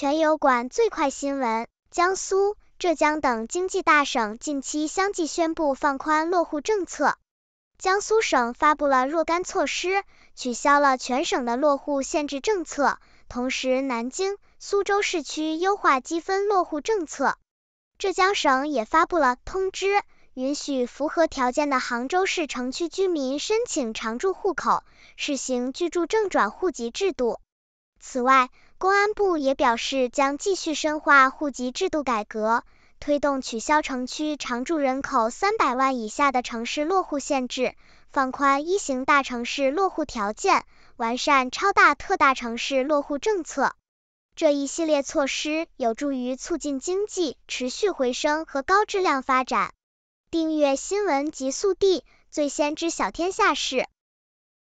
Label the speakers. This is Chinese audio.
Speaker 1: 全油管最快新闻：江苏、浙江等经济大省近期相继宣布放宽落户政策。江苏省发布了若干措施，取消了全省的落户限制政策，同时南京、苏州市区优化积分落户政策。浙江省也发布了通知，允许符合条件的杭州市城区居民申请常住户口，实行居住证转户籍制度。此外，公安部也表示，将继续深化户籍制度改革，推动取消城区常住人口三百万以下的城市落户限制，放宽一型大城市落户条件，完善超大特大城市落户政策。这一系列措施有助于促进经济持续回升和高质量发展。订阅新闻极速递，最先知晓天下事。